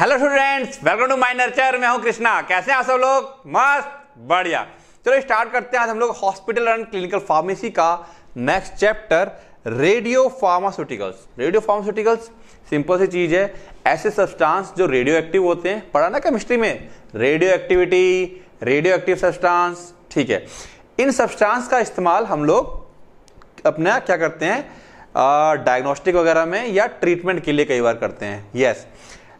Hello students welcome to my nurture मैं हूं कृष्णा कैसे हैं आप सब लोग मस्त बढ़िया चलो स्टार्ट करते हैं आज हम लोग हॉस्पिटल एंड क्लिनिकल फार्मेसी का next chapter radio pharmaceuticals radio pharmaceuticals simple सी चीज है ऐसे सब्सटेंस जो रेडियो एक्टिव होते हैं पढ़ा ना केमिस्ट्री में radio activity radio active substance ठीक है इन सब्सटेंस का इस्तेमाल हम लोग अपना क्या करते हैं डायग्नोस्टिक वगैरह में या ट्रीटमेंट के लिए कई बार करते हैं यस yes.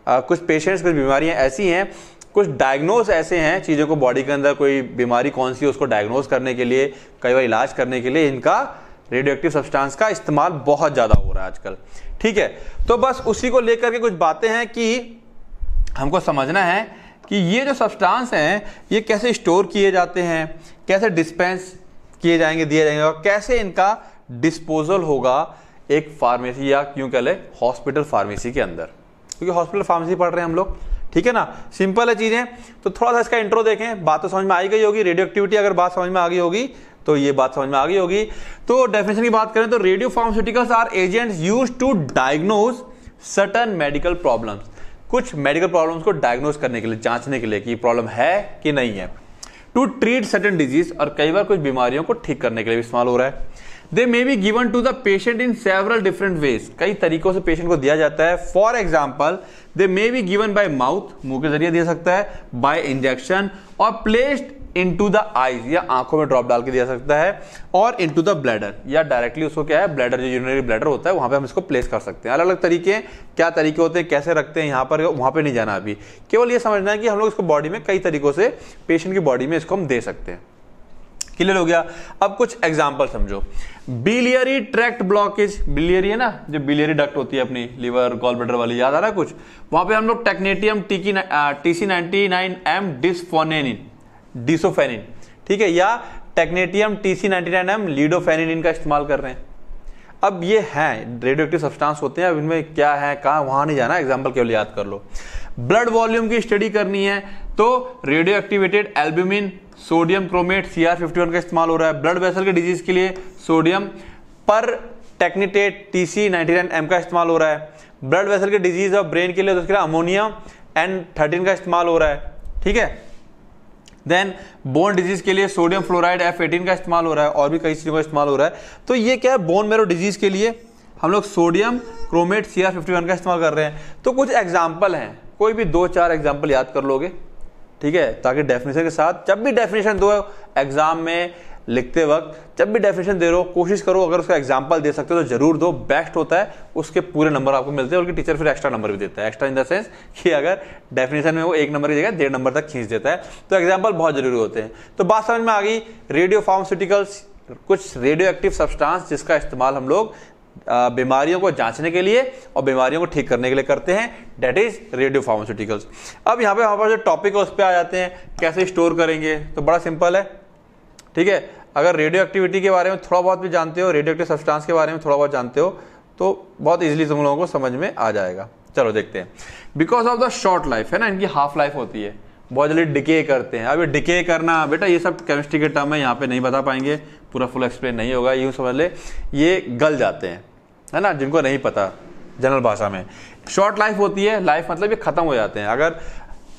आ, कुछ पेशेंट्स में बीमारियाँ ऐसी हैं कुछ डायग्नोज ऐसे हैं चीज़ों को बॉडी के अंदर कोई बीमारी कौन सी है उसको डायग्नोज करने के लिए कई बार इलाज करने के लिए इनका रेडियो एक्टिव सब्सटेंस का इस्तेमाल बहुत ज़्यादा हो रहा है आजकल ठीक है तो बस उसी को लेकर के कुछ बातें हैं कि हमको समझना है कि ये जो सब्सटेंस हैं ये कैसे स्टोर किए जाते हैं कैसे डिस्पेंस किए जाएंगे दिए जाएंगे और कैसे इनका डिस्पोजल होगा एक फार्मेसी या क्यों कह लें हॉस्पिटल फार्मेसी के अंदर क्योंकि हॉस्पिटल फार्मेसी पढ़ रहे हैं हम लोग ठीक है ना सिंपल है चीज़ें तो थोड़ा सा इसका इंट्रो देखें बात तो समझ में आई गई होगी रेडियो एक्टिविटी अगर बात समझ में आ गई होगी तो ये बात समझ में आ गई होगी तो डेफिनेशन की बात करें तो radio pharmaceuticals are agents used to diagnose certain medical problems कुछ मेडिकल प्रॉब्लम्स को डायग्नोज करने के लिए जांचने के लिए कि प्रॉब्लम है कि नहीं है टू ट्रीट सर्टन डिजीज और कई बार कुछ बीमारियों को ठीक करने के लिए भी इस्तेमाल हो रहा है they may be given to the patient in several different ways कई तरीकों से पेशेंट को दिया जाता है for example they may be given by mouth मुंह के जरिए दिया सकता है बाय इंजेक्शन और placed into the eyes या आंखों में ड्रॉप डाल के दिया सकता है और इन टू द ब्लैडर या डायरेक्टली उसको क्या है ब्लैडर जो यूनरी ब्लैडर होता है वहां पे हम इसको प्लेस कर सकते हैं अलग अलग तरीके क्या तरीके होते हैं कैसे रखते हैं यहाँ पर वहां पे नहीं जाना अभी केवल ये समझना है कि हम लोग इसको बॉडी में कई तरीकों से पेशेंट की बॉडी में इसको हम दे सकते हैं क्लियर हो गया अब कुछ एग्जाम्पल समझो बिलियरी ट्रैक्ट ब्लॉकेज बिलियरी है ना जो बिलियरी डक्ट होती है अपनी लीवर गॉल ब्लडर वाली याद आ रहा है कुछ वहां पे हम लोग टेक्नेटियम टीकी T C ninety nine M disofenin disofenin ठीक है या technetium T C ninety nine M lidofenin का इस्तेमाल कर रहे हैं अब ये है रेडियोक्टिव सब्सटेंस होते हैं अब इनमें क्या है कहा वहां नहीं जाना एग्जाम्पल केवल याद कर लो ब्लड वॉल्यूम की स्टडी करनी है तो radio activated albumin sodium chromate C R fifty one का इस्तेमाल हो रहा है ब्लड वेसल के डिजीज के लिए sodium pertechnetate T C ninety nine M का इस्तेमाल हो रहा है ब्लड वेसल के डिजीज और ब्रेन के लिए तो उसके लिए अमोनिया एन थर्टीन का इस्तेमाल हो रहा है ठीक है देन बोन डिजीज के लिए सोडियम फ्लोराइड एफ एटीन का इस्तेमाल हो रहा है और भी कई चीज़ों का इस्तेमाल हो रहा है तो ये क्या है बोन मेरो डिजीज के लिए हम लोग sodium chromate C R fifty one का इस्तेमाल कर रहे हैं तो कुछ एग्जाम्पल हैं कोई भी दो चार एग्जाम्पल याद कर लोगे ठीक है ताकि डेफिनेशन के साथ जब भी डेफिनेशन दो एग्जाम में लिखते वक्त जब भी डेफिनेशन दे रहे हो कोशिश करो अगर उसका एग्जाम्पल दे सकते हो तो जरूर दो बेस्ट होता है उसके पूरे नंबर आपको मिलते हैं और टीचर फिर एक्स्ट्रा नंबर भी देता है एक्स्ट्रा इन द सेंस कि अगर डेफिनेशन में वो एक नंबर की जगह डेढ़ नंबर तक खींच देता है तो एग्जाम्पल बहुत जरूरी होते हैं तो बात समझ में आ गई रेडियो फार्मास्यूटिकल्स कुछ रेडियो एक्टिव सब्सटांस जिसका इस्तेमाल हम लोग बीमारियों को जांचने के लिए और बीमारियों को ठीक करने के लिए करते हैं डेट इज रेडियो फार्मास्यूटिकल्स अब यहाँ पे हमारे पास जो टॉपिक है उस पर आ जाते हैं कैसे स्टोर करेंगे तो बड़ा सिंपल है ठीक है अगर रेडियो एक्टिविटी के बारे में थोड़ा बहुत भी जानते हो रेडियो एक्टिव सब्सटांस के बारे में थोड़ा बहुत जानते हो तो बहुत ईजिली तुम लोगों को समझ में आ जाएगा चलो देखते हैं because of the short life है ना इनकी हाफ लाइफ होती है बहुत जल्दी डिके करते हैं अब ये डिके करना बेटा ये सब केमिस्ट्री के टर्म है यहाँ पे नहीं बता पाएंगे पूरा फुल एक्सप्लेन नहीं होगा यूँ समझ ले ये गल जाते हैं है ना जिनको नहीं पता जनरल भाषा में शॉर्ट लाइफ होती है लाइफ मतलब ये ख़त्म हो जाते हैं अगर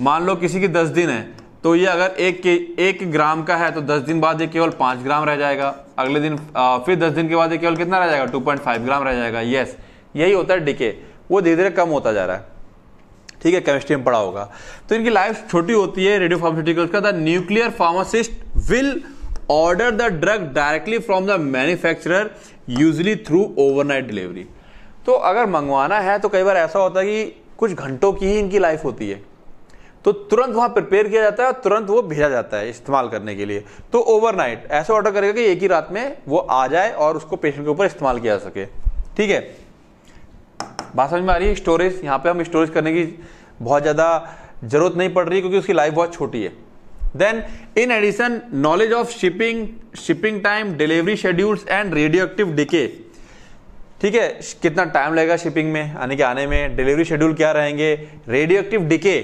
मान लो किसी की दस दिन है तो ये अगर एक के एक ग्राम का है तो दस दिन बाद ये केवल पाँच ग्राम रह जाएगा अगले दिन आ, फिर दस दिन के बाद ये केवल कितना रह जाएगा टू पॉइंट फाइव ग्राम रह जाएगा येस यही होता है डिके वो धीरे धीरे कम होता जा रहा है ठीक है केमिस्ट्री में पढ़ा होगा तो इनकी लाइफ छोटी होती है रेडियो फार्मास्यूटिकल्स का the nuclear pharmacist will order the drug directly from the manufacturer usually through overnight delivery तो अगर मंगवाना है तो कई बार ऐसा होता है कि कुछ घंटों की ही इनकी लाइफ होती है तो तुरंत वहाँ प्रिपेयर किया जाता है और तुरंत वो भेजा जाता है इस्तेमाल करने के लिए तो ओवरनाइट ऐसा ऑर्डर करेगा कि एक ही रात में वो आ जाए और उसको पेशेंट के ऊपर इस्तेमाल किया जा सके ठीक है बात समझ में आ रही है स्टोरेज यहाँ पे हम स्टोरेज करने की बहुत ज़्यादा ज़रूरत नहीं पड़ रही क्योंकि उसकी लाइफ बहुत छोटी है in addition knowledge of shipping shipping time delivery schedules and radio active decay ठीक है कितना टाइम लगेगा शिपिंग में आने के आने में डिलीवरी शेड्यूल क्या रहेंगे एक्टिव डिके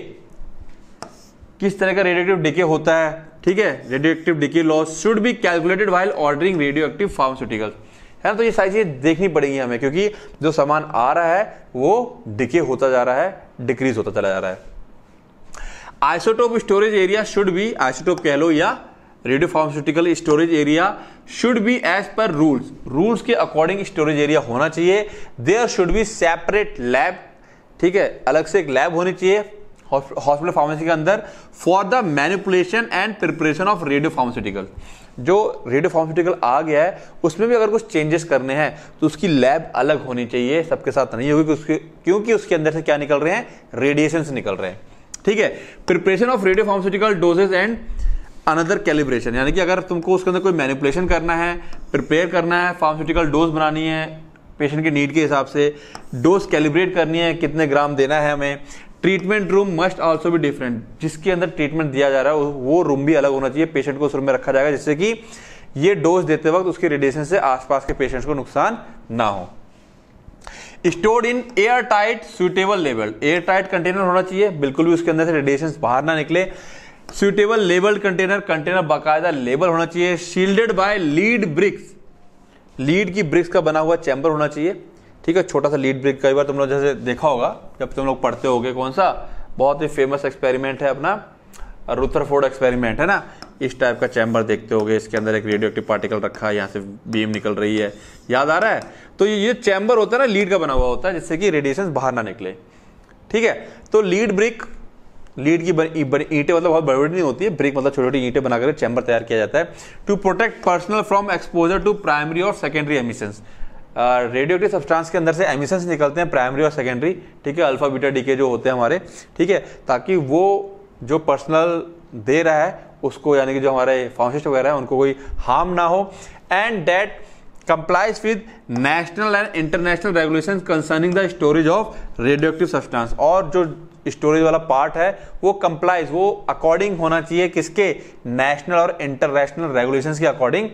किस तरह का एक्टिव डिके होता है ठीक है active decay loss should be calculated while ordering active pharmaceutical है ना तो ये सारी चीज़ें देखनी पड़ेगी हमें क्योंकि जो सामान आ रहा है वो डिके होता जा रहा है डिक्रीज होता चला जा रहा है isotope storage area should be isotope कह लो या radio pharmaceutical storage area should be as per rules rules के अकॉर्डिंग स्टोरेज एरिया होना चाहिए there should be separate lab ठीक है अलग से एक लैब होनी चाहिए हॉस्पिटल फार्मेसी के अंदर for the manipulation and preparation of radio pharmaceutical जो रेडियो फार्मास्यूटिकल आ गया है उसमें भी अगर कुछ चेंजेस करने हैं तो उसकी लैब अलग होनी चाहिए सबके साथ नहीं होगी क्योंकि उसके अंदर से क्या निकल रहे हैं रेडिएशन निकल रहे हैं ठीक है preparation of radio pharmaceutical dosages and another calibration यानी कि अगर तुमको उसके अंदर कोई मैनिपुलेशन करना है प्रिपेयर करना है फार्मास्यूटिकल डोज बनानी है पेशेंट के नीड के हिसाब से डोज कैलिब्रेट करनी है कितने ग्राम देना है हमें ट्रीटमेंट रूम मस्ट ऑल्सो भी डिफरेंट जिसके अंदर ट्रीटमेंट दिया जा रहा है वो रूम भी अलग होना चाहिए पेशेंट को उस रूम में रखा जाएगा जिससे कि ये डोज देते वक्त उसके रेडिएशन से आसपास के पेशेंट्स को नुकसान ना हो stored in air tight suitable level air tight container होना चाहिए बिल्कुल भी उसके अंदर से रेडिएशन बाहर ना निकले सुटेबल लेबल्ड कंटेनर कंटेनर बाकायदा लेबल होना चाहिए shielded by lead bricks lead की ब्रिक्स का बना हुआ चैम्बर होना चाहिए ठीक है छोटा सा लीड ब्रिक कई बार तुम लोग जैसे देखा होगा जब तुम लोग पढ़ते होगे कौन सा बहुत ही फेमस एक्सपेरिमेंट है अपना रुथरफोर्ड एक्सपेरिमेंट है ना इस टाइप का चैम्बर देखते होगे इसके अंदर एक रेडियो एक्टिव पार्टिकल रखा है यहाँ से बीम निकल रही है याद आ रहा है तो ये चैम्बर होता है ना लीड का बना हुआ होता है जिससे कि रेडिएशन बाहर ना निकले ठीक है तो लीड ब्रिक लीड की ईंटें मतलब बहुत बड़ी नहीं होती है ब्रिक मतलब छोटी छोटी ईंटें बनाकर चैम्बर तैयार किया जाता है to protect personal from exposure to primary और secondary emissions radio active substance के अंदर से एमिशंस निकलते हैं प्राइमरी और सेकेंडरी ठीक है अल्फा बीटा डीके जो होते हैं हमारे ठीक है ताकि वो जो पर्सनल दे रहा है उसको यानी कि जो हमारे फार्मासिस्ट वगैरह हैं उनको कोई हार्म ना हो and that with national and international regulation concerning the storage of radio active substance और जो स्टोरेज वाला पार्ट है वो कंप्लाइज वो अकॉर्डिंग होना चाहिए किसके नेशनल और इंटरनेशनल रेगुलेशन के अकॉर्डिंग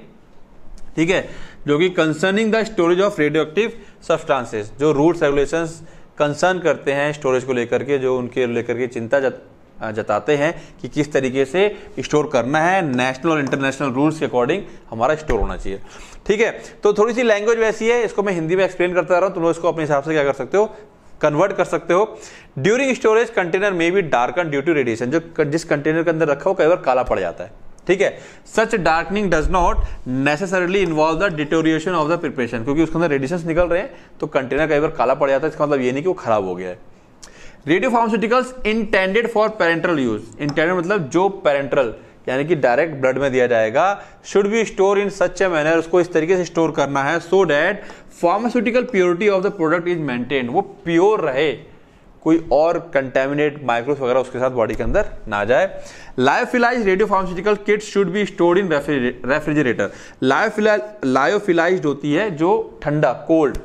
ठीक है जो कि concerning the storage of active substances जो रूल्स रेगुलेशन कंसर्न करते हैं स्टोरेज को लेकर के जो उनके लेकर के चिंता जताते हैं कि किस तरीके से स्टोर करना है नेशनल और इंटरनेशनल रूल्स के अकॉर्डिंग हमारा स्टोर होना चाहिए ठीक है तो थोड़ी सी लैंग्वेज वैसी है इसको मैं हिंदी में एक्सप्लेन करता रहा हूँ तुम लोग इसको अपने हिसाब से क्या कर सकते हो कन्वर्ट कर सकते हो ड्यूरिंग स्टोरेज कंटेनर में भी डार्कन ड्यू टू रेडिएशन जो जिस कंटेनर के अंदर रखा हो कई बार काला पड़ जाता है ठीक है such darkening does not necessarily involve the deterioration of the preparation क्योंकि उसके अंदर रेडिएशन निकल रहे हैं तो कंटेनर कई बार काला पड़ जाता है इसका मतलब ये नहीं कि वो खराब हो गया है radio pharmaceuticals intended for parenteral use intended मतलब जो पेरेंट्रल यानी कि डायरेक्ट ब्लड में दिया जाएगा should be store in such a manner उसको इस तरीके से स्टोर करना है so that pharmaceutical purity of the product is maintain वो प्योर रहे कोई और कंटेमिनेट माइक्रोस वगैरह उसके साथ बॉडी के अंदर ना जाए lyophilize radio pharmaceutical kit should be stored in refrigerator lyophilize होती है जो ठंडा कोल्ड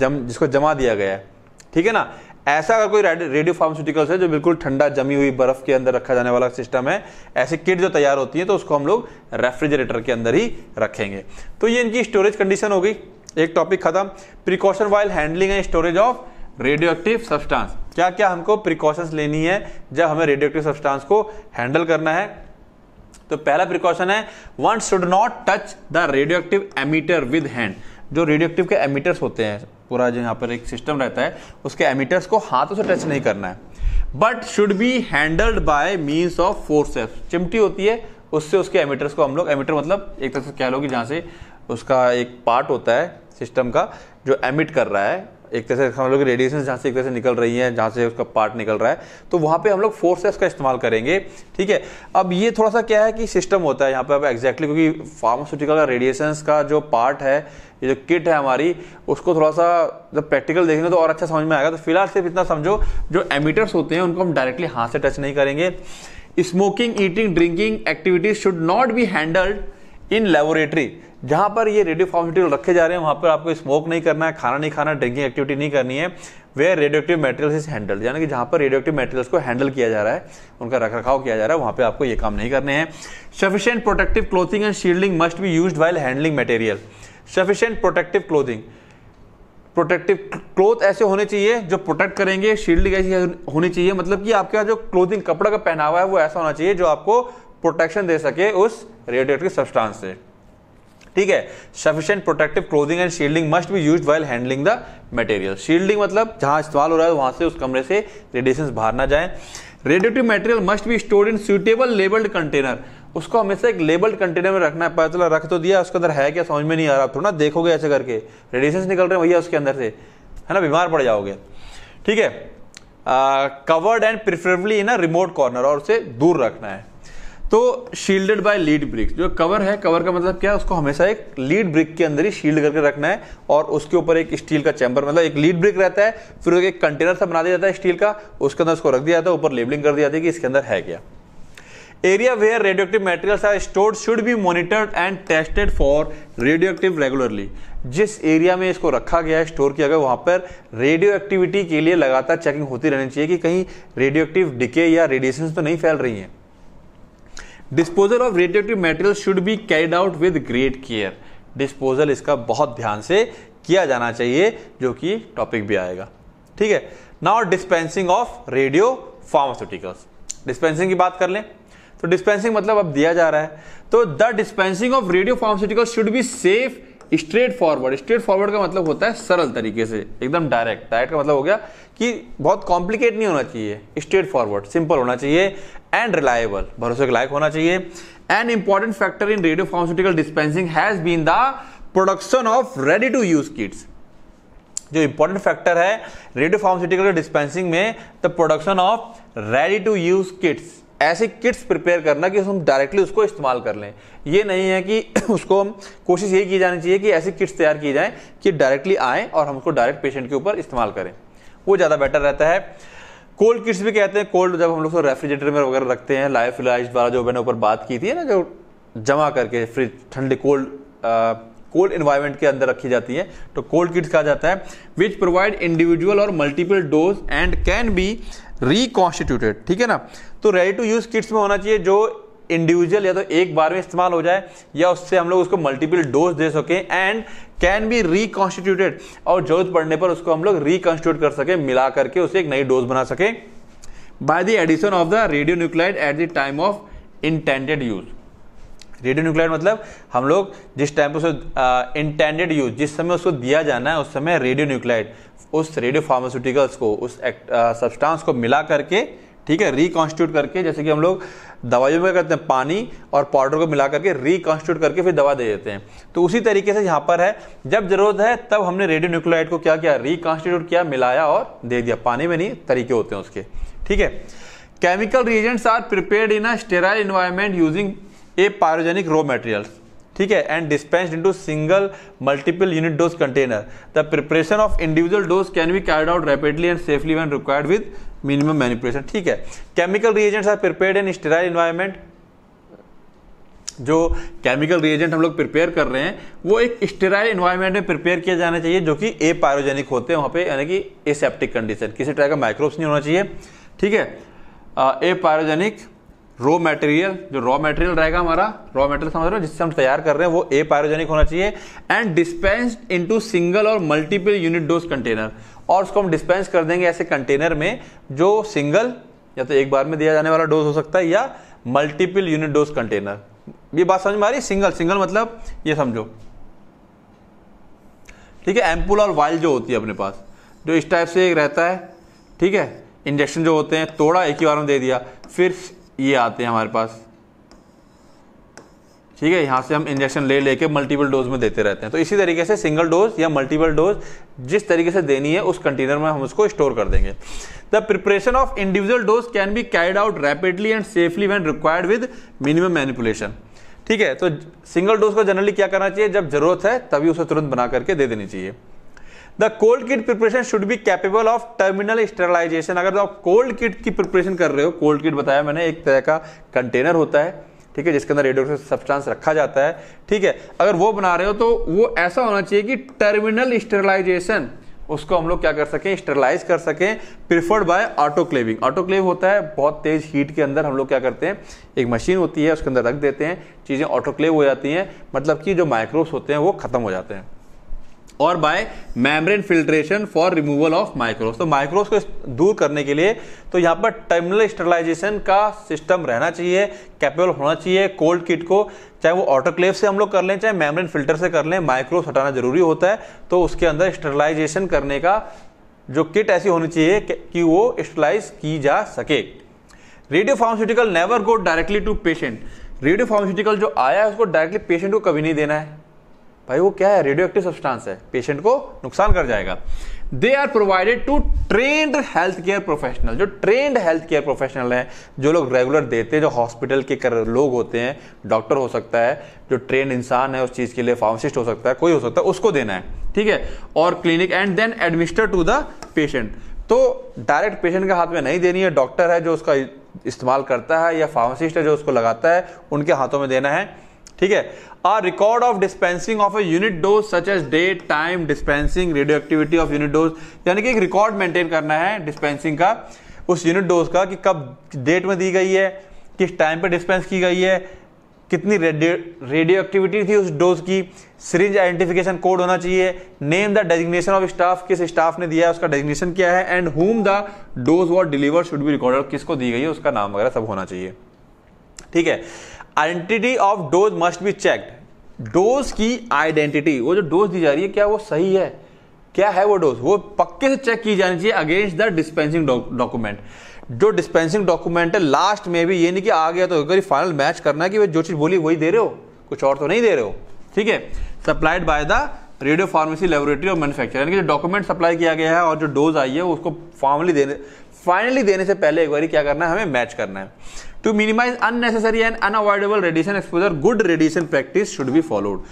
जम जिसको जमा दिया गया है ठीक है ना ऐसा अगर कोई रेडियो फार्मास्यूटिकल्स है जो बिल्कुल ठंडा जमी हुई बर्फ के अंदर रखा जाने वाला सिस्टम है ऐसी किट जो तैयार होती है तो उसको हम लोग रेफ्रिजरेटर के अंदर ही रखेंगे तो ये इनकी स्टोरेज कंडीशन होगी एक टॉपिक खत्म precaution while handling and storage of radio active substance क्या क्या हमको प्रिकॉशंस लेनी है जब हमें रेडियो एक्टिव सब्सटांस को हैंडल करना है तो पहला प्रिकॉशन है one should not touch the radio active emitter with hand जो रेडियोक्टिव के एमिटर्स होते हैं पूरा जो यहाँ पर एक सिस्टम रहता है उसके एमिटर्स को हाथों से टच नहीं करना है but should be handled by means of force चिमटी होती है उससे उसके एमिटर्स को हम लोग एमिटर मतलब एक तरह से कह लो कि जहाँ से उसका एक पार्ट होता है सिस्टम का जो एमिट कर रहा है एक तरह से हम लोग रेडिएशन जहाँ से एक तरह से निकल रही हैं जहाँ से उसका पार्ट निकल रहा है तो वहाँ पे हम लोग फोर्सेस का इस्तेमाल करेंगे ठीक है अब ये थोड़ा सा क्या है कि सिस्टम होता है यहाँ पे अब एग्जैक्टली क्योंकि फार्मास्यूटिकल का रेडिएशन का जो पार्ट है ये जो किट है हमारी उसको थोड़ा सा जब प्रैक्टिकल देखेंगे तो और अच्छा समझ में आएगा तो फिलहाल सिर्फ इतना समझो जो एमिटर्स होते हैं उनको हम डायरेक्टली हाथ से टच नहीं करेंगे smoking eating drinking activities should not be handled in laboratory जहां पर ये रेडियो फार्मास्यूटिकल रखे जा रहे हैं वहां पर आपको स्मोक नहीं करना है खाना नहीं खाना ड्रिंकिंग एक्टिविटी नहीं करनी है where radio active materials is handle यानी कि जहाँ पर रेडियो एक्टिव को हैंडल किया जा रहा है उनका रख रखाव किया जा रहा है वहां पर आपको ये काम नहीं करने हैं sufficient protective clothing and shielding must be use while handling material sufficient protective clothing protective cloth ऐसे होने चाहिए जो प्रोटेक्ट करेंगे शील्डिंग ऐसी होनी चाहिए मतलब कि आपके जो क्लोथिंग कपड़ा का पहनावा है वो ऐसा होना चाहिए जो आपको प्रोटेक्शन दे सके उस रेडियो सब्सटेंस से ठीक है sufficient protective clothing and shielding must be use while handling the material shielding मतलब जहां इस्तेमाल हो रहा है वहां से उस कमरे से रेडिएशन बाहर ना जाए radioactive material must be stored in suitable labelled container उसको हमेशा एक लेबल्ड कंटेनर में रखना है पता चला रख तो दिया उसके अंदर है क्या समझ में नहीं आ रहा थोड़ा देखोगे ऐसे करके रेडिएशन निकल रहे हैं भैया उसके अंदर से है ना बीमार पड़ जाओगे ठीक है covered and preferably in a remote corner और उसे दूर रखना है तो शील्डेड बाय लीड ब्रिक जो कवर है कवर का मतलब क्या है उसको हमेशा एक लीड ब्रिक के अंदर ही शील्ड करके रखना है और उसके ऊपर एक स्टील का चैम्बर मतलब एक लीड ब्रिक रहता है फिर एक कंटेनर सा बना दिया जाता है स्टील का उसके अंदर उसको रख दिया जाता है ऊपर लेबलिंग कर दिया जाती है कि इसके अंदर है क्या area where radioactive materials are stored should be monitored and tested for radioactive regularly जिस एरिया में इसको रखा गया है स्टोर किया गया वहाँ पर रेडियो एक्टिविटी के लिए लगातार चेकिंग होती रहनी चाहिए कि कहीं रेडियो एक्टिव डिके या रेडिएशन तो नहीं फैल रही हैं disposal of radioactive material should be carried out with great care disposal इसका बहुत ध्यान से किया जाना चाहिए जो कि टॉपिक भी आएगा ठीक है now dispensing of radio pharmaceuticals dispensing की बात कर लें तो डिस्पेंसिंग मतलब अब दिया जा रहा है तो the dispensing of radio pharmaceutical should be safe straightforward straightforward का मतलब होता है सरल तरीके से एकदम डायरेक्ट डायरेक्ट का मतलब हो गया कि बहुत कॉम्प्लिकेट नहीं होना चाहिए स्ट्रेट फॉरवर्ड सिंपल होना चाहिए एंड रिलायबल भरोसे के लायक होना चाहिए an important factor in radio pharmaceutical dispensing has been the production of ready to use kits जो इंपॉर्टेंट फैक्टर है रेडियो फार्मास्यूटिकल डिस्पेंसिंग में the production of ready to use kits ऐसी किट्स प्रिपेयर करना कि हम डायरेक्टली उसको इस्तेमाल कर लें ये नहीं है कि उसको हम कोशिश ये की जानी चाहिए कि ऐसी किट्स तैयार की जाएँ कि डायरेक्टली आएँ और हम उसको डायरेक्ट पेशेंट के ऊपर इस्तेमाल करें वो ज़्यादा बेटर रहता है कोल्ड किट्स भी कहते हैं कोल्ड जब हम लोग रेफ्रिजरेटर में वगैरह रखते हैं लाइफ लाइज वाला जो मैंने ऊपर बात की थी ना जो जमा करके फ्रिज ठंडे कोल्ड कोल्ड इन्वायरमेंट के अंदर रखी जाती है तो कोल्ड किट्स कहा जाता है विच प्रोवाइड इंडिविजुअल और multiple dose and can be reconstituted ठीक है ना तो रेडी टू यूज़ किट्स में होना चाहिए जो इंडिविजुअल या तो एक बार में इस्तेमाल हो जाए या उससे हम लोग उसको मल्टीपल डोज दे सके एंड कैन बी रिकॉन्स्टिट्यूटेड और जरूरत पड़ने पर उसको हम लोग रिकॉन्स्टिट्यूट कर सके मिला करके उसे एक नई डोज बना सके by the addition of the radionuclide at the time of intended use radionuclide मतलब हम लोग जिस टाइम पर इंटेंडेड यूज जिस समय उसको दिया जाना है उस समय रेडियो न्यूक्लाइड उस रेडियो फार्मास्यूटिकल्स को उस सब्सटेंस को मिला करके ठीक है रिकॉन्स्टिट्यूट करके जैसे कि हम लोग दवाइयों में करते हैं पानी और पाउडर को मिला करके रिकॉन्स्टिट्यूट करके फिर दवा दे देते हैं तो उसी तरीके से यहाँ पर है जब जरूरत है तब हमने रेडियो न्यूक्लाइड को क्या किया रिकॉन्स्टिट्यूट किया मिलाया और दे दिया पानी में नहीं तरीके होते हैं उसके ठीक है chemical reagents are prepared in a sterile environment using apyrogenic raw materials ठीक है and dispensed into single multiple unit dose container the preparation of individual dose can be carried out rapidly and safely when required with minimum manipulation ठीक है chemical reagents are prepare in sterile environment जो chemical reagent हम लोग prepare कर रहे हैं वो एक स्टेराइल इन्वायरमेंट में प्रिपेयर किया जाना चाहिए जो कि ए पायरोजेनिक होते हैं वहाँ पे यानी कि एसेप्टिक कंडीशन किसी तरह का माइक्रोब्स नहीं होना चाहिए ठीक है ए पायरोजेनिक रॉ मटेरियल जो रॉ मटेरियल रहेगा हमारा रॉ मटेरियल समझ रहे हो जिससे हम तैयार कर रहे हैं वो ए पायरोजेनिक होना चाहिए एंड डिस्पेंस इनटू सिंगल और मल्टीपल यूनिट डोज कंटेनर और उसको हम डिस्पेंस कर देंगे ऐसे कंटेनर में जो सिंगल या तो एक बार में दिया जाने वाला डोज हो सकता है या मल्टीपल यूनिट डोज कंटेनर ये बात समझ में आ रही सिंगल सिंगल मतलब ये समझो ठीक है एम्पुल और वाइल जो होती है अपने पास जो इस टाइप से एक रहता है ठीक है इंजेक्शन जो होते हैं तोड़ा एक ही बार में दे दिया फिर ये आते हैं हमारे पास ठीक है यहाँ से हम इंजेक्शन ले लेके मल्टीपल डोज में देते रहते हैं तो इसी तरीके से सिंगल डोज या मल्टीपल डोज जिस तरीके से देनी है उस कंटेनर में हम उसको स्टोर कर देंगे the preparation of individual dose can be carried out rapidly and safely when required with minimum manipulation ठीक है तो सिंगल डोज को जनरली क्या करना चाहिए जब जरूरत है तभी उसे तुरंत बना करके दे देनी चाहिए the cold kit preparation should be capable of terminal sterilization अगर तो आप कोल्ड किट की प्रिपरेशन कर रहे हो कोल्ड किट बताया मैंने एक तरह का कंटेनर होता है ठीक है जिसके अंदर रेडियो सब्सटेंस रखा जाता है ठीक है अगर वो बना रहे हो तो वो ऐसा होना चाहिए कि टर्मिनल स्टेरलाइजेशन उसको हम लोग क्या कर सकें स्टरलाइज कर सकें प्रिफर्ड बाय ऑटोक्लेविंग ऑटोक्लेव होता है बहुत तेज हीट के अंदर हम लोग क्या करते हैं एक मशीन होती है उसके अंदर रख देते हैं चीज़ें ऑटोक्लेव हो जाती हैं मतलब कि जो माइक्रोब्स होते हैं वो खत्म हो जाते हैं और by membrane filtration for removal of microbe तो माइक्रोव को दूर करने के लिए तो यहाँ पर टर्मिनल स्टरलाइजेशन का सिस्टम रहना चाहिए कैपेबल होना चाहिए कोल्ड किट को चाहे वो ऑटोक्लेव से हम लोग कर लें चाहे मैम्ब्रेन फिल्टर से कर लें माइक्रोव हटाना जरूरी होता है तो उसके अंदर स्टरलाइजेशन करने का जो किट ऐसी होनी चाहिए कि वो स्टरलाइज की जा सके radiopharmaceutical never go directly to patient radio pharmaceutical जो आया है उसको डायरेक्टली पेशेंट को कभी नहीं देना है भाई वो क्या है रेडियो एक्टिव सब्सटेंस है पेशेंट को नुकसान कर जाएगा they are provided to trained health care professional जो ट्रेंड हेल्थ केयर प्रोफेशनल हैं जो लोग रेगुलर देते हैं जो हॉस्पिटल के कर लोग होते हैं डॉक्टर हो सकता है जो ट्रेंड इंसान है उस चीज़ के लिए फार्मासिस्ट हो सकता है कोई हो सकता है उसको देना है ठीक है और clinic and then administer to the patient तो डायरेक्ट पेशेंट के हाथ में नहीं देनी है डॉक्टर है जो उसका इस्तेमाल करता है या फार्मासिस्ट है जो उसको लगाता है उनके हाथों में देना है ठीक है a record of dispensing of a unit dose such as date time dispensing radioactivity of unit dose यानी कि एक रिकॉर्ड मेंटेन करना है डिस्पेंसिंग का उस यूनिट डोज का कि कब डेट में दी गई है किस टाइम पर डिस्पेंस की गई है कितनी रेडियो एक्टिविटी थी उस डोज की सीरीज आइडेंटिफिकेशन कोड होना चाहिए name the designation of staff किस स्टाफ ने दिया है उसका डेजिग्नेशन क्या है and whom the dose what deliver should be recorded किसको दी गई है उसका नाम वगैरह सब होना चाहिए ठीक है identity of dose must be checked dose की आइडेंटिटी वो जो डोज दी जा रही है क्या वो सही है क्या है वो डोज वो पक्के से चेक की जानी चाहिए अगेंस्ट द डिस्पेंसिंग डॉक्यूमेंट जो डिस्पेंसिंग डॉक्यूमेंट है लास्ट में भी ये नहीं कि आ गया तो अगर फाइनल मैच करना है कि जो चीज़ बोली वही दे रहे हो कुछ और तो नहीं दे रहे हो ठीक है supplied by the radiopharmacy laboratory और मैन्युफैक्चर यानी कि जो डॉक्यूमेंट सप्लाई किया गया है और जो डोज आई है उसको फॉर्मली देने फाइनली देने से पहले एक बार क्या करना है हमें मैच करना है to minimize unnecessary and unavoidable radiation exposure good radiation practice should be followed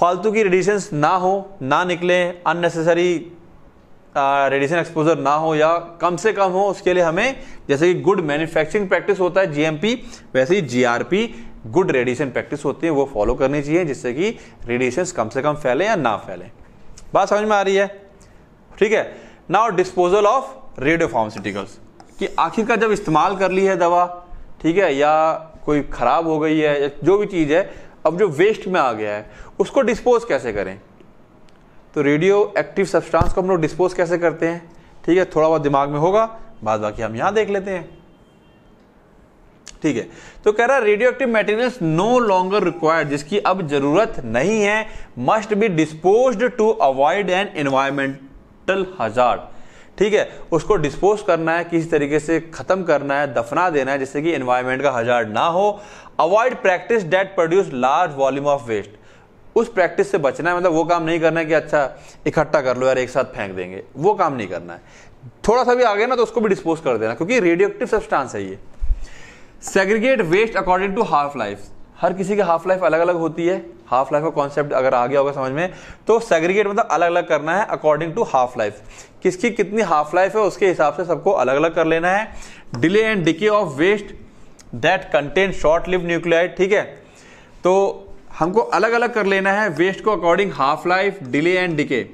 फालतू की रेडिएशन ना हो ना निकले अननेसेसरी रेडिएशन एक्सपोजर ना हो या कम से कम हो उसके लिए हमें जैसे कि गुड मैन्युफैक्चरिंग प्रैक्टिस होता है जीएमपी वैसे ही जीआरपी गुड रेडिएशन प्रैक्टिस होती है वो फॉलो करनी चाहिए जिससे कि रेडिएशन कम से कम फैले या ना फैले बात समझ में आ रही है ठीक है now disposal of radio radiopharmaceuticals कि आखिरकार जब इस्तेमाल कर ली है दवा ठीक है या कोई ख़राब हो गई है या जो भी चीज़ है अब जो वेस्ट में आ गया है उसको डिस्पोज कैसे करें तो रेडियो एक्टिव सब्सटेंस को हम लोग डिस्पोज कैसे करते हैं ठीक है थोड़ा बहुत दिमाग में होगा बाद बाकी हम यहां देख लेते हैं ठीक है तो कह रहा है radioactive material no longer required जिसकी अब जरूरत नहीं है must be dispose to avoid an environmental hazard ठीक है उसको डिस्पोज करना है किसी तरीके से ख़त्म करना है दफना देना है जिससे कि इन्वायरमेंट का हजार ना हो avoid practice that produce large volume of waste उस प्रैक्टिस से बचना है मतलब वो काम नहीं करना है कि अच्छा इकट्ठा कर लो यार एक साथ फेंक देंगे वो काम नहीं करना है थोड़ा सा भी आ गया ना तो उसको भी डिस्पोज कर देना क्योंकि रेडियोक्टिव सब्सटेंस है ये segregate waste according to half life हर किसी की हाफ लाइफ अलग अलग होती है हाफ लाइफ का कॉन्सेप्ट अगर आ गया होगा समझ में तो सेग्रीगेट मतलब अलग अलग करना है अकॉर्डिंग टू हाफ लाइफ किसकी कितनी हाफ लाइफ है उसके हिसाब से सबको अलग अलग कर लेना है delay and decay of waste that contain short lived nuclide ठीक है तो हमको अलग अलग कर लेना है वेस्ट को according half life delay and decay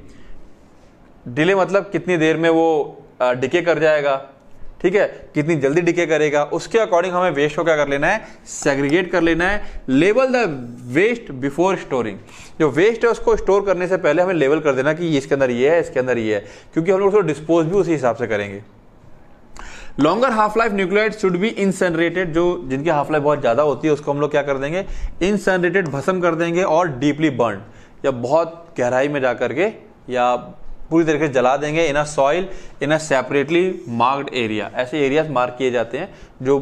delay मतलब कितनी देर में वो डिके कर जाएगा ठीक है कितनी जल्दी डिके करेगा उसके अकॉर्डिंग हमें वेस्ट को क्या कर लेना है सेग्रीगेट कर लेना है label the waste before storing जो वेस्ट है उसको स्टोर करने से पहले हमें लेबल कर देना कि इसके अंदर ये है इसके अंदर ये है क्योंकि हम लोग उसको डिस्पोज भी उसी हिसाब से करेंगे longer half life nuclide should be incinerated जो जिनकी हाफ लाइफ बहुत ज़्यादा होती है उसको हम लोग क्या कर देंगे इंसनरेटेड भस्म कर देंगे और डीपली बर्न या बहुत गहराई में जाकर के या पूरी तरीके से जला देंगे in a soil in a separately marked area ऐसे एरियाज मार्क किए जाते हैं जो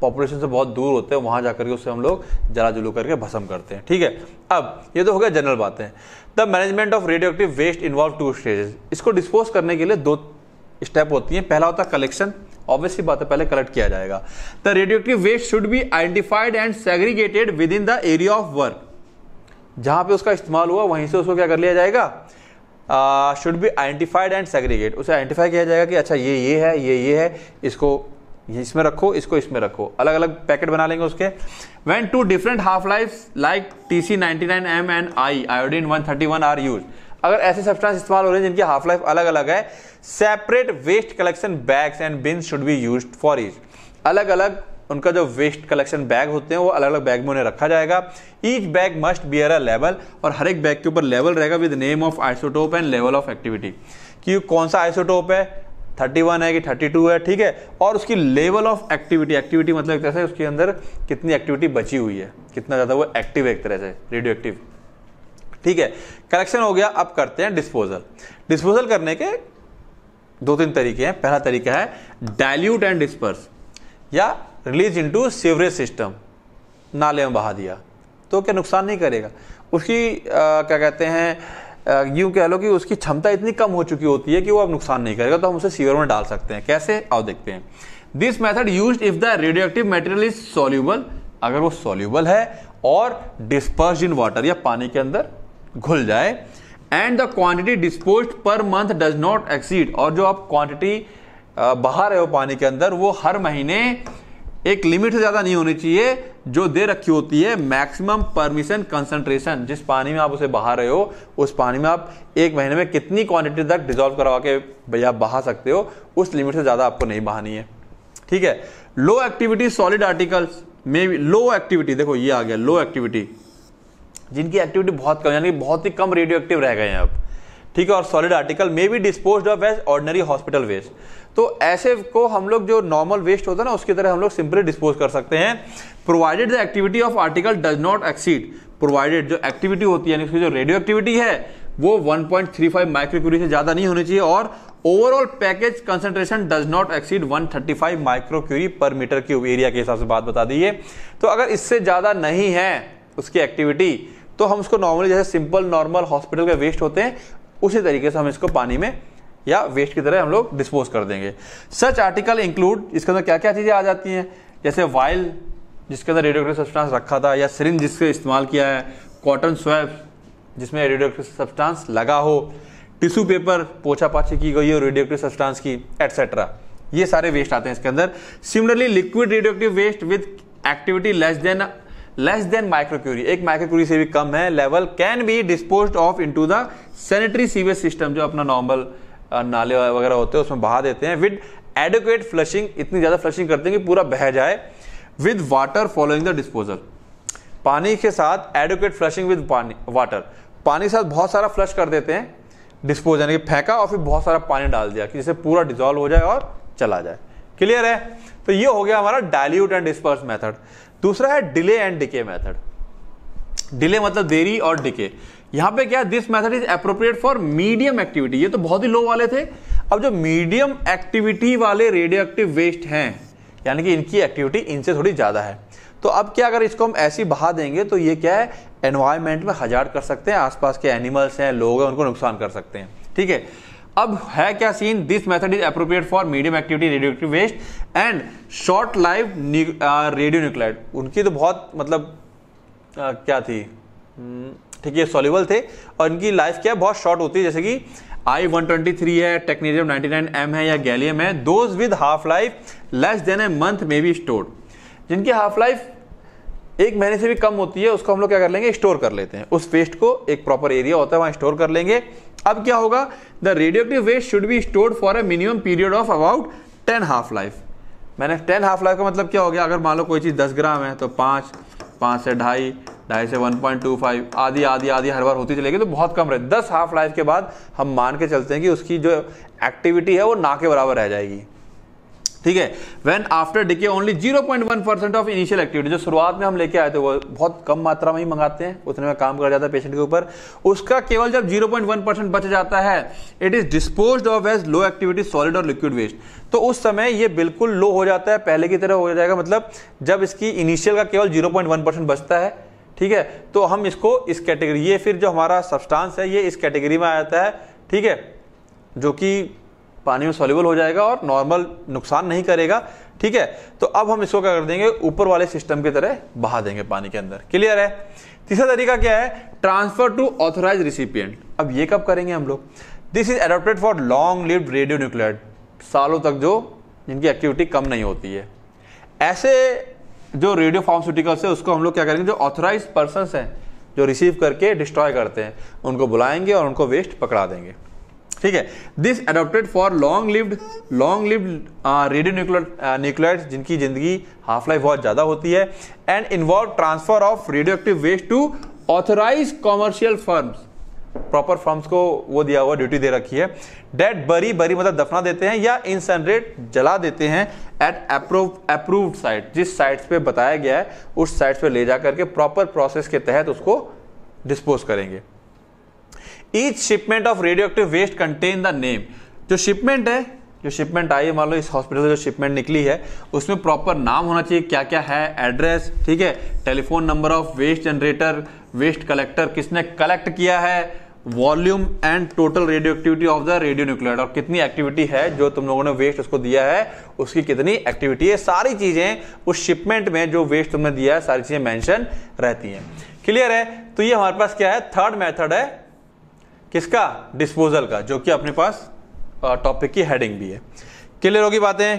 पॉपुलेशन से बहुत दूर होते हैं वहां जाकर के उसे हम लोग जला जुलू करके भस्म करते हैं ठीक है अब ये तो हो गया जनरल बातें the management of radio radioactive waste involve two stages इसको डिस्पोज करने के लिए दो स्टेप होती हैं पहला होता है कलेक्शन ऑब्वियसली बात है पहले कलेक्ट किया जाएगा the radio radioactive waste should be identified and segregated within the area of work जहां पे उसका इस्तेमाल हुआ वहीं से उसको क्या कर लिया जाएगा should be identified and segregate उसे आइडेंटिफाई किया जाएगा कि अच्छा ये ये है ये ये है इसको इसमें रखो इसको इसमें रखो अलग अलग पैकेट बना लेंगे उसके when two different half life like T C ninety nine M and I iodine one thirty one are use अगर ऐसे सब्सटेंस इस्तेमाल हो रहे हैं जिनकी हाफ लाइफ अलग अलग है separate waste collection bags and bins should be use for each अलग अलग उनका जो वेस्ट कलेक्शन बैग होते हैं वो अलग अलग बैग में उन्हें रखा जाएगा each bag must bear a लेवल और हर एक बैग के ऊपर लेवल रहेगा with name of isotope and level of activity कि कौन सा आइसोटोप है 31 है कि 32 है ठीक है और उसकी लेवल ऑफ एक्टिविटी एक्टिविटी मतलब एक तरह से उसके अंदर कितनी एक्टिविटी बची हुई है कितना ज़्यादा वो एक्टिव है एक तरह से रेडियो एक्टिव ठीक है कलेक्शन हो गया अब करते हैं डिस्पोजल डिस्पोजल करने के दो तीन तरीके हैं पहला तरीका है डायल्यूट एंड डिस्पर्स या रिलीज इनटू सीवरेज सिस्टम नाले में बहा दिया तो क्या नुकसान नहीं करेगा उसकी आ, क्या कहते हैं यूँ कह लो कि उसकी क्षमता इतनी कम हो चुकी होती है कि वो अब नुकसान नहीं करेगा तो हम उसे सीवर में डाल सकते हैं कैसे आओ देखते हैं this method use if the active material is soluble अगर वो सोल्यूबल है और डिस्पर्स इन वाटर या पानी के अंदर घुल जाए and the quantity dispose per month does not exceed और जो आप क्वांटिटी बहा रहे हो पानी के अंदर वो हर महीने एक लिमिट से ज़्यादा नहीं होनी चाहिए जो दे रखी होती है मैक्सिमम परमिशन कंसंट्रेशन जिस पानी में आप उसे बहा रहे हो उस पानी में आप एक महीने में कितनी क्वांटिटी तक डिजोल्व करवा के भैया बहा सकते हो उस लिमिट से ज़्यादा आपको नहीं बहानी है ठीक है लो एक्टिविटी सॉलिड आर्टिकल्स में लो एक्टिविटी देखो ये आ गया लो एक्टिविटी जिनकी एक्टिविटी बहुत कम यानी बहुत ही कम रेडियो एक्टिव रह गए हैं अब ठीक है और solid article may be dispose of as ordinary hospital waste तो ऐसे को हम लोग जो नॉर्मल वेस्ट होता है ना उसकी तरह हम लोग सिंपली डिस्पोज कर सकते हैं provided the activity of article does not exceed provided जो एक्टिविटी होती है यानी जो रेडियो एक्टिविटी है वो 1.35 थ्री से ज्यादा नहीं होनी चाहिए और overall package concentration does not exceed 135 microcurie per meter cube area के हिसाब से बात बता दीजिए तो अगर इससे ज्यादा नहीं है उसकी एक्टिविटी तो हम उसको नॉर्मली जैसे सिंपल नॉर्मल हॉस्पिटल के वेस्ट होते हैं उसी तरीके से हम इसको पानी में या वेस्ट की तरह हम लोग डिस्पोज कर देंगे सच आर्टिकल इंक्लूड इसके अंदर क्या क्या चीज़ें आ जाती हैं जैसे वाइल जिसके अंदर रेडियोक्टिव सब्सटेंस रखा था या सिरिंज जिसके इस्तेमाल किया है कॉटन स्वैप जिसमें रेडियोक्टिव सब्सटेंस लगा हो टिश्यू पेपर पोछा पाछी की गई हो रेडियोक्टिव सब्सटेंस की एटसेट्रा ये सारे वेस्ट आते हैं इसके अंदर similarly liquid radioactive waste with activity less than less than microcurie एक माइक्रोक्यूरी से भी कम है level can be dispose of into the sanitary sewage system जो अपना नॉर्मल नाले वगैरह होते हैं उसमें बहा देते हैं विद एडुकेट फ्लशिंग इतनी ज़्यादा फ्लशिंग करते हैं कि पूरा बह जाए with water following the disposal पानी के साथ एडुकेट फ्लशिंग विद पानी वाटर पानी के साथ बहुत सारा फ्लश कर देते हैं डिस्पोज यानी कि फेंका और फिर बहुत सारा पानी डाल दिया कि जिससे पूरा डिजॉल्व हो जाए और चला जाए क्लियर है तो ये हो गया हमारा डाइल्यूट एंड डिस्पर्स मेथड दूसरा है delay and decay method delay मतलब देरी और डिके यहां पे क्या this method is appropriate for medium activity ये तो बहुत ही लो वाले थे अब जो मीडियम एक्टिविटी वाले रेडियो एक्टिव वेस्ट हैं यानी कि इनकी एक्टिविटी इनसे थोड़ी ज़्यादा है तो अब क्या अगर इसको हम ऐसी बहा देंगे तो ये क्या है एनवायरमेंट में हजार कर सकते हैं आसपास के एनिमल्स हैं लोग हैं उनको नुकसान कर सकते हैं ठीक है अब है क्या scene this method is appropriate for medium activity radio radioactive waste and short life radionuclide उनकी तो बहुत मतलब आ, uh, क्या थी hmm. ठीक है सॉल्यूबल थे और इनकी लाइफ क्या है बहुत शॉर्ट होती है जैसे कि आई वन ट्वेंटी थ्री है टेक्नीजियम नाइनटी नाइन एम है या गैलियम है those with half life less than a month may be stored जिनकी हाफ लाइफ एक महीने से भी कम होती है उसको हम लोग क्या कर लेंगे स्टोर कर लेते हैं उस वेस्ट को एक प्रॉपर एरिया होता है वहां स्टोर कर लेंगे अब क्या होगा the radioactive waste should be stored for a minimum period of about ten half life मैंने टेन हाफ लाइफ का मतलब क्या हो गया अगर मान लो कोई चीज़ दस ग्राम है तो पाँच पाँच से ढाई ढाई से वन पॉइंट टू फाइव आधी आधी आधी हर बार होती चलेगी तो बहुत कम रहे दस हाफ लाइफ के बाद हम मान के चलते हैं कि उसकी जो एक्टिविटी है वो ना के बराबर रह जाएगी ठीक है when after decay only zero point one percent of initial activity जो शुरुआत में हम लेके आए थे वो बहुत कम मात्रा में ही मंगाते हैं उतने में काम कर जाता है पेशेंट के ऊपर उसका केवल जब जीरो पॉइंट वन परसेंट बच जाता है it is dispose of as low activity solid और लिक्विड वेस्ट तो उस समय ये बिल्कुल लो हो जाता है पहले की तरह हो जाएगा मतलब जब इसकी इनिशियल का केवल जीरो पॉइंट वन परसेंट बचता है ठीक है तो हम इसको इस कैटेगरी ये फिर जो हमारा सब्सटेंस है ये इस कैटेगरी में आ जाता है ठीक है जो कि पानी में सॉल्यूबल हो जाएगा और नॉर्मल नुकसान नहीं करेगा ठीक है तो अब हम इसको क्या कर देंगे ऊपर वाले सिस्टम की तरह बहा देंगे पानी के अंदर क्लियर है तीसरा तरीका क्या है ट्रांसफर टू ऑथोराइज रिसिपियंट अब ये कब करेंगे हम लोग this is adopted for long lived radio nuclear सालों तक जो जिनकी एक्टिविटी कम नहीं होती है ऐसे जो रेडियो फार्मास्यूटिकल्स है उसको हम लोग क्या करेंगे जो ऑथराइज पर्सन हैं जो रिसीव करके डिस्ट्रॉय करते हैं उनको बुलाएंगे और उनको वेस्ट पकड़ा देंगे ठीक है this adopted for long lived long lived radio nuclear जिनकी जिंदगी हाफ लाइफ बहुत ज़्यादा होती है and involve transfer of radio radioactive waste to authorize commercial firms proper forms को वो दिया हुआ ड्यूटी दे रखी है डेड बरी बरी मतलब दफना देते हैं या इंसनरेट जला देते हैं एट अप्रूव्ड साइट जिस साइट्स पे बताया गया है उस साइट्स पे ले जा करके प्रॉपर प्रोसेस के तहत उसको डिस्पोज करेंगे each shipment of radio radioactive waste contain the name जो शिपमेंट है जो शिपमेंट आई है मान लो इस हॉस्पिटल से जो शिपमेंट निकली है उसमें प्रॉपर नाम होना चाहिए क्या क्या है एड्रेस ठीक है telephone number of waste generator waste collector किसने कलेक्ट किया है volume and total radioactivity of the radio nuclear और कितनी एक्टिविटी है जो तुम लोगों ने वेस्ट उसको दिया है उसकी कितनी एक्टिविटी है सारी चीजें उस शिपमेंट में जो वेस्ट तुमने दिया है सारी चीजें मेंशन रहती हैं क्लियर है तो ये हमारे पास क्या है थर्ड मेथड है किसका डिस्पोजल का जो कि अपने पास टॉपिक की हेडिंग भी है क्लियर होगी बातें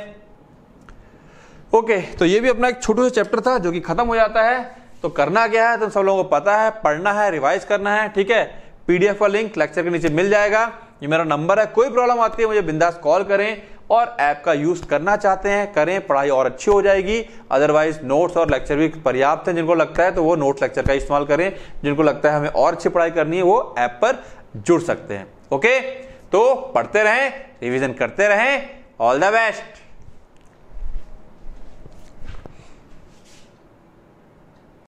ओके तो ये भी अपना एक छोटू सा चैप्टर था जो कि खत्म हो जाता है तो करना क्या है तुम सब लोगों को पता है पढ़ना है रिवाइज करना है ठीक है पीडीएफ का लिंक लेक्चर के नीचे मिल जाएगा ये मेरा नंबर है कोई प्रॉब्लम आती है मुझे बिंदास कॉल करें और ऐप का यूज करना चाहते हैं करें पढ़ाई और अच्छी हो जाएगी अदरवाइज नोट्स और लेक्चर भी पर्याप्त हैं जिनको लगता है तो वो नोट लेक्चर का इस्तेमाल करें जिनको लगता है हमें और अच्छी पढ़ाई करनी है वो ऐप पर जुड़ सकते हैं ओके तो पढ़ते रहें रिविजन करते रहें ऑल द बेस्ट